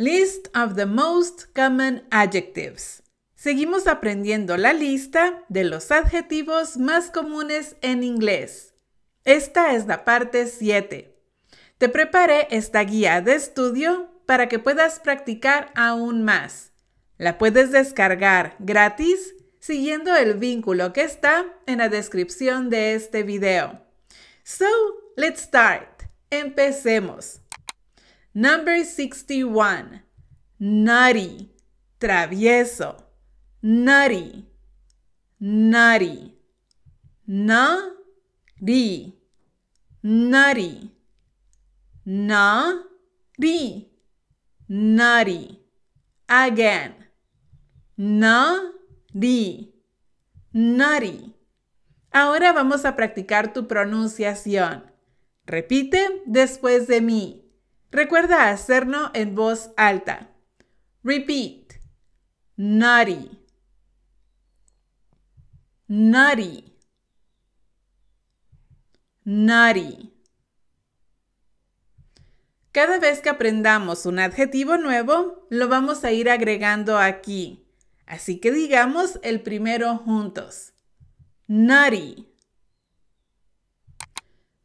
List of the most common adjectives. Seguimos aprendiendo la lista de los adjetivos más comunes en inglés. Esta es la parte 7. Te preparé esta guía de estudio para que puedas practicar aún más. La puedes descargar gratis siguiendo el vínculo que está en la descripción de este video. So, let's start. Empecemos. Number 61. nari, Travieso. nari, nari, Na. Ri. nari, Na. Ri. nari, Again. Na. Ri. nari. Ahora vamos a practicar tu pronunciación. Repite después de mí. Recuerda hacerlo en voz alta. Repeat. Naughty. Naughty. Naughty. Cada vez que aprendamos un adjetivo nuevo, lo vamos a ir agregando aquí. Así que digamos el primero juntos. Nutty.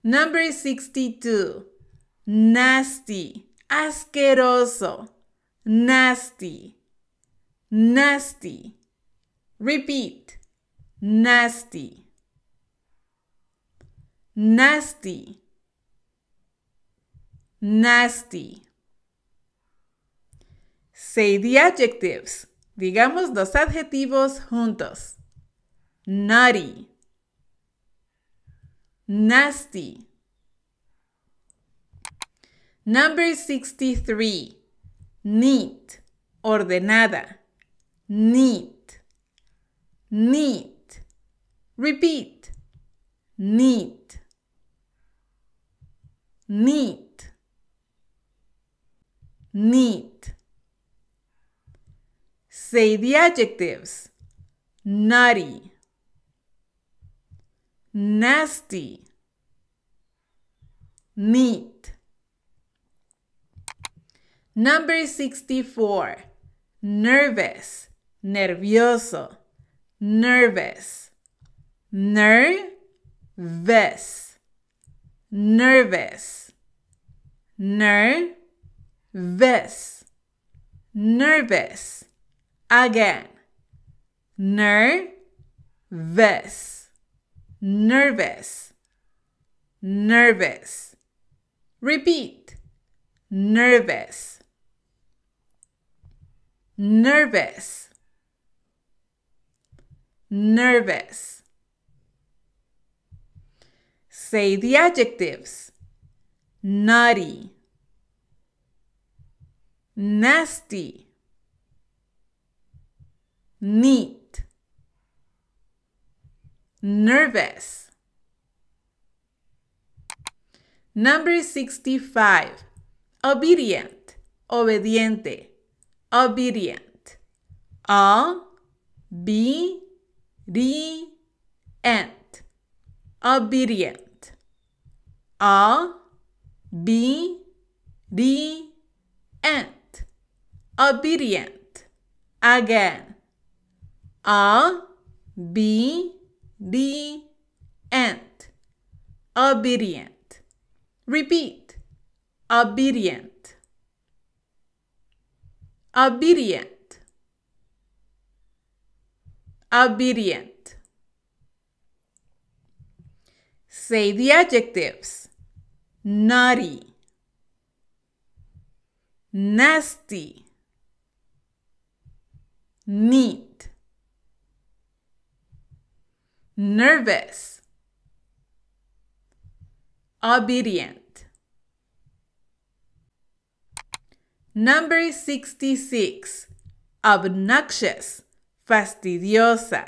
Number 62 nasty, asqueroso, nasty, nasty. Repeat, nasty, nasty, nasty. Say the adjectives. Digamos los adjetivos juntos. Naughty, nasty. Number 63. Neat, ordenada. Neat, neat. Repeat. Neat, neat, neat. Say the adjectives. Nutty, nasty, neat Number 64. Nervous. Nervioso. Nervous. Ner -ves. Nervous. Ner -ves. Nervous. Again. Ner -ves. Nervous. Nervous. Repeat. Nervous nervous, nervous. Say the adjectives nutty, nasty, neat, nervous. Number 65. Obedient, obediente obedient. Obedient. Obedient. Obedient. Obedient. Again. Obedient. Obedient. Repeat. Obedient obedient obedient say the adjectives naughty nasty neat nervous obedient Number 66. Obnoxious, fastidiosa,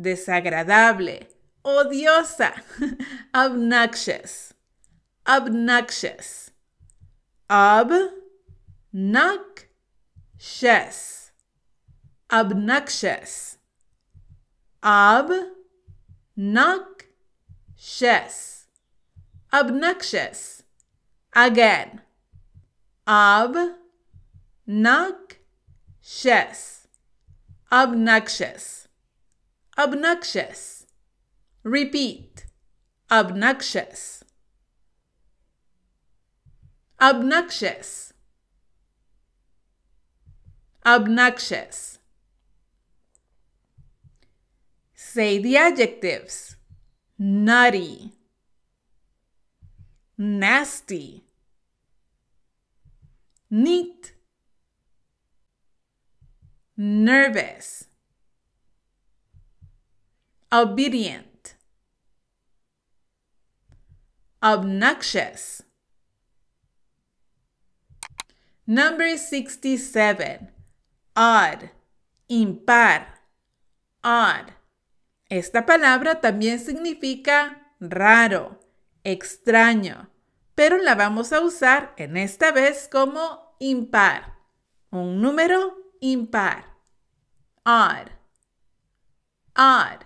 desagradable, odiosa. obnoxious. Obnoxious. Ob knock -cious. Obnoxious. Obnoxious. Again. Ob Obnoxious. Obnoxious. Obnoxious. Repeat. Obnoxious. Obnoxious. Obnoxious. Say the adjectives. Nutty. Nasty. Neat nervous, obedient, obnoxious. Number 67. Odd, impar, odd. Esta palabra también significa raro, extraño, pero la vamos a usar en esta vez como impar, un número impar, odd, odd.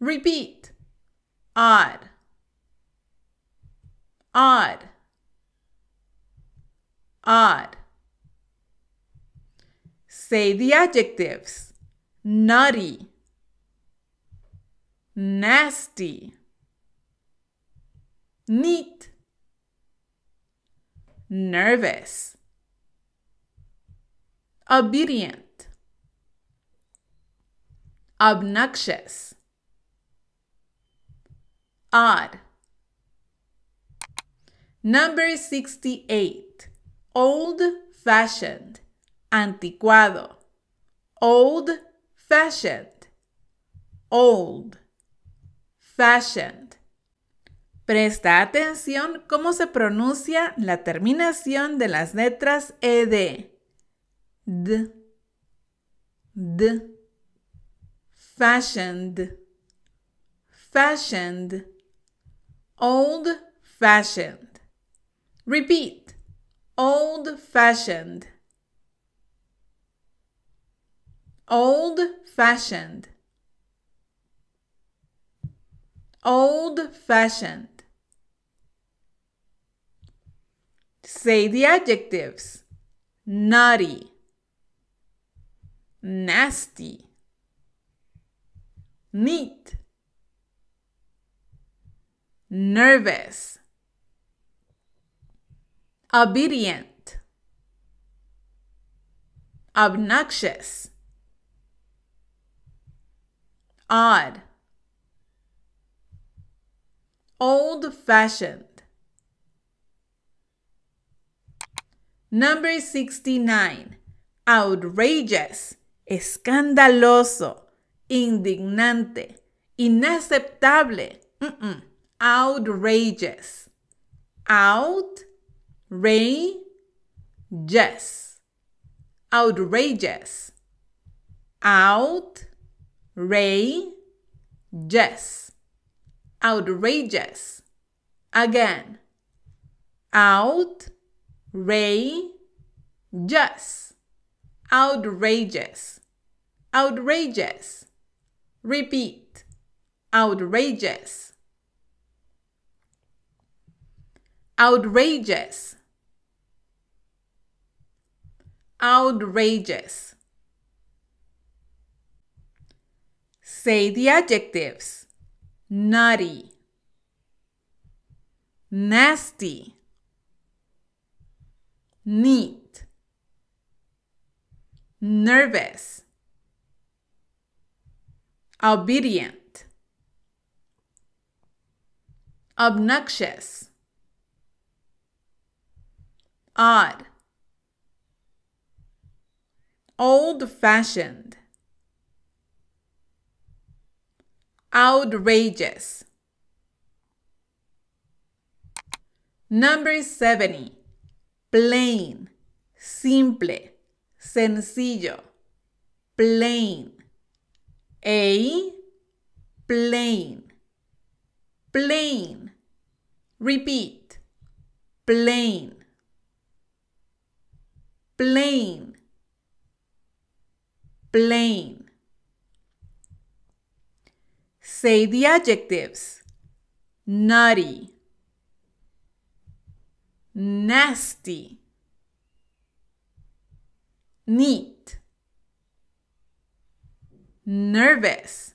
Repeat, odd, odd, odd. Say the adjectives nutty, nasty, neat, nervous. obedient, obnoxious, odd. Number 68. Old fashioned, anticuado, old fashioned, old fashioned. Presta atención cómo se pronuncia la terminación de las letras ED. d d fashioned fashioned old fashioned repeat old fashioned old fashioned old fashioned say the adjectives naughty nasty, neat, nervous, obedient, obnoxious, odd, old fashioned. Number 69. Outrageous. escandaloso, indignante, inaceptable, outrageous, outrageous, outrageous, outrageous, outrageous, again, outrageous, outrageous outrageous. Repeat, outrageous. Outrageous. Outrageous. Say the adjectives. Nutty. Nasty. Neat. Nervous obedient, obnoxious, odd, old fashioned, outrageous. Number 70. Plain, simple, sencillo, plain. A plane. Plane. Repeat. Plane. Plane. Plane. Say the adjectives. Nutty. Nasty. Neat nervous,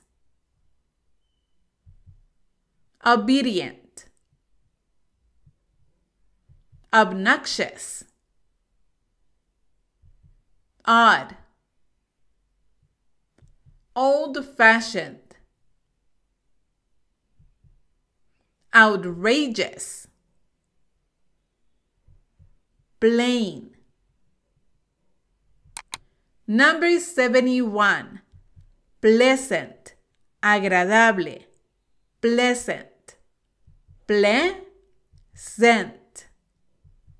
obedient, obnoxious, odd, old fashioned, outrageous, plain. Number 71 pleasant, agradable, pleasant, pleasant,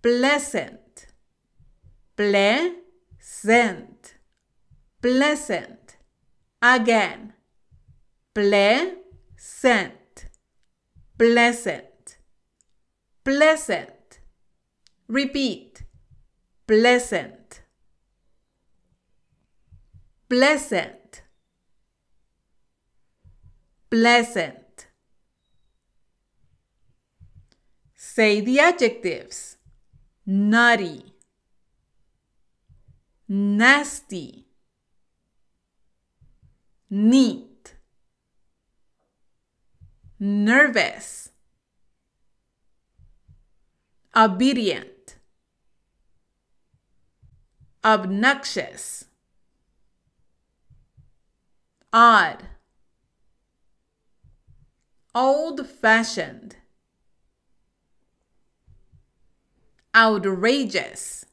pleasant, pleasant, pleasant, again, pleasant, pleasant, pleasant, repeat, pleasant, pleasant, pleasant. Say the adjectives nutty, nasty, neat, nervous, obedient, obnoxious, odd old-fashioned, outrageous,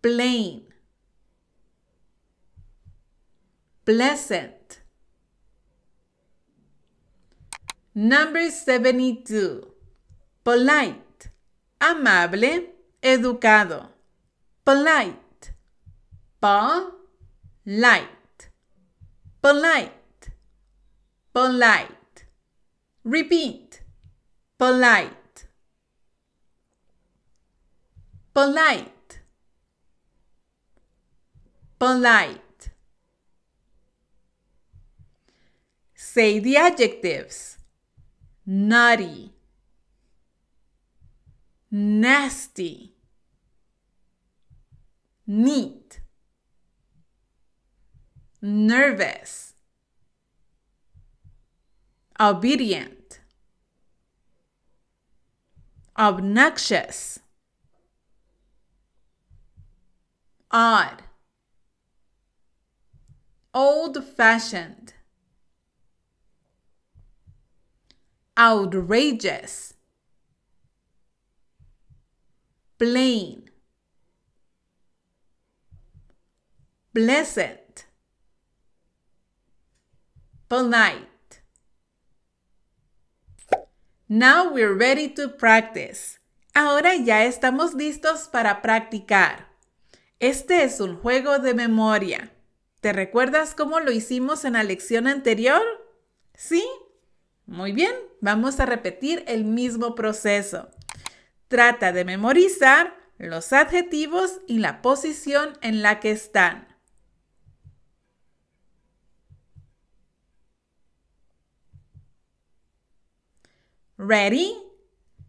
plain, pleasant. Number 72. Polite, amable, educado. Polite, polite, polite polite. Repeat, polite. Polite. Polite. Say the adjectives. Naughty. Nasty. Neat. Nervous obedient, obnoxious, odd, old fashioned, outrageous, plain, pleasant, polite Now we're ready to practice. Ahora ya estamos listos para practicar. Este es un juego de memoria. ¿Te recuerdas cómo lo hicimos en la lección anterior? ¿Sí? Muy bien, vamos a repetir el mismo proceso. Trata de memorizar los adjetivos y la posición en la que están. Ready?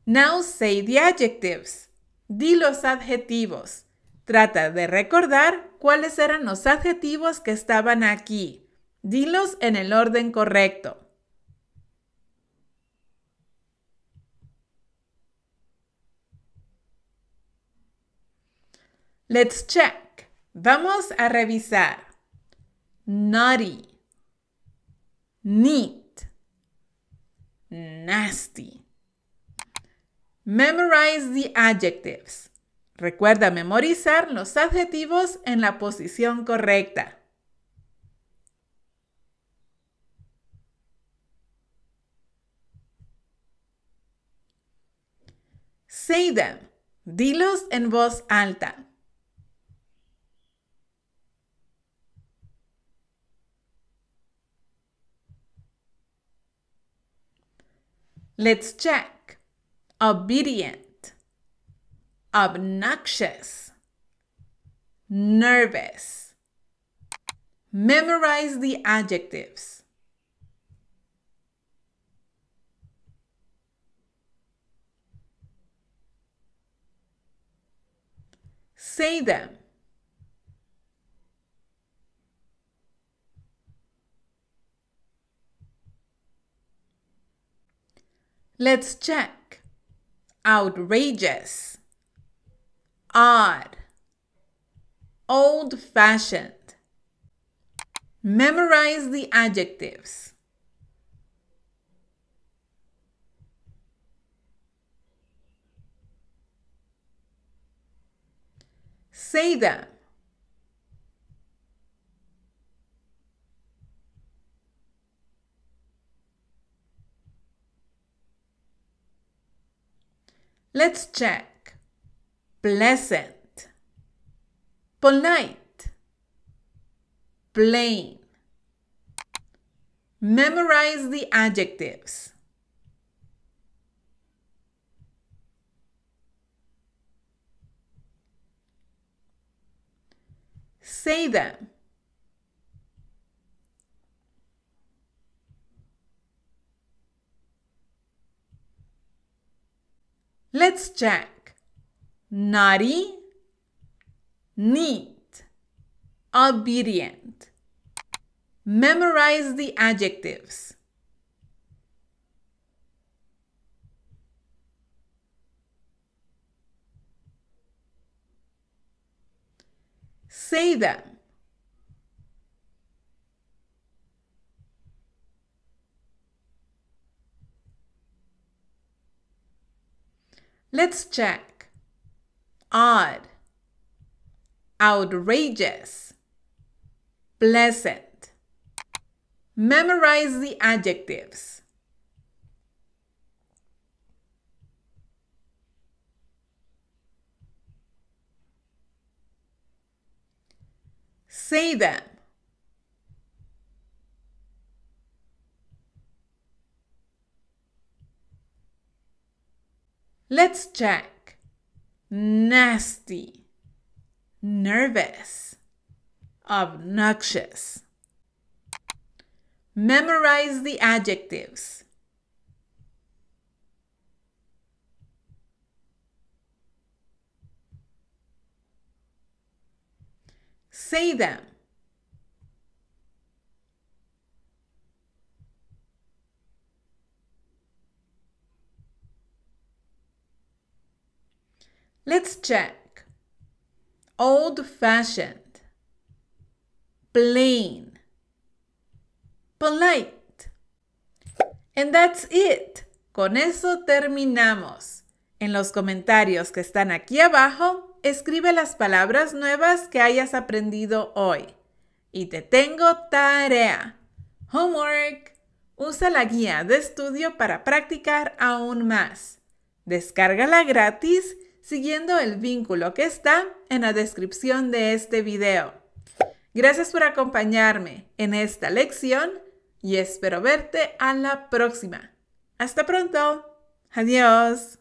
Now say the adjectives. Di los adjetivos. Trata de recordar cuáles eran los adjetivos que estaban aquí. Dilos en el orden correcto. Let's check. Vamos a revisar. Naughty. Ni nasty. Memorize the adjectives. Recuerda memorizar los adjetivos en la posición correcta. Say them. Dilos en voz alta. Let's check. Obedient, obnoxious, nervous. Memorize the adjectives. Say them. Let's check. Outrageous. Odd. Old fashioned. Memorize the adjectives. Say them. Let's check. Pleasant, polite, plain. Memorize the adjectives. Say them. Let's check. Nari, neat, obedient. Memorize the adjectives. Say them. Let's check. Odd, outrageous, pleasant. Memorize the adjectives. Say them. Let's check. Nasty. Nervous. Obnoxious. Memorize the adjectives. Say them. Let's check. Old fashioned, plain, polite. And that's it. Con eso terminamos. En los comentarios que están aquí abajo, escribe las palabras nuevas que hayas aprendido hoy. Y te tengo tarea. Homework. Usa la guía de estudio para practicar aún más. Descárgala gratis siguiendo el vínculo que está en la descripción de este video. Gracias por acompañarme en esta lección y espero verte a la próxima. Hasta pronto. Adiós.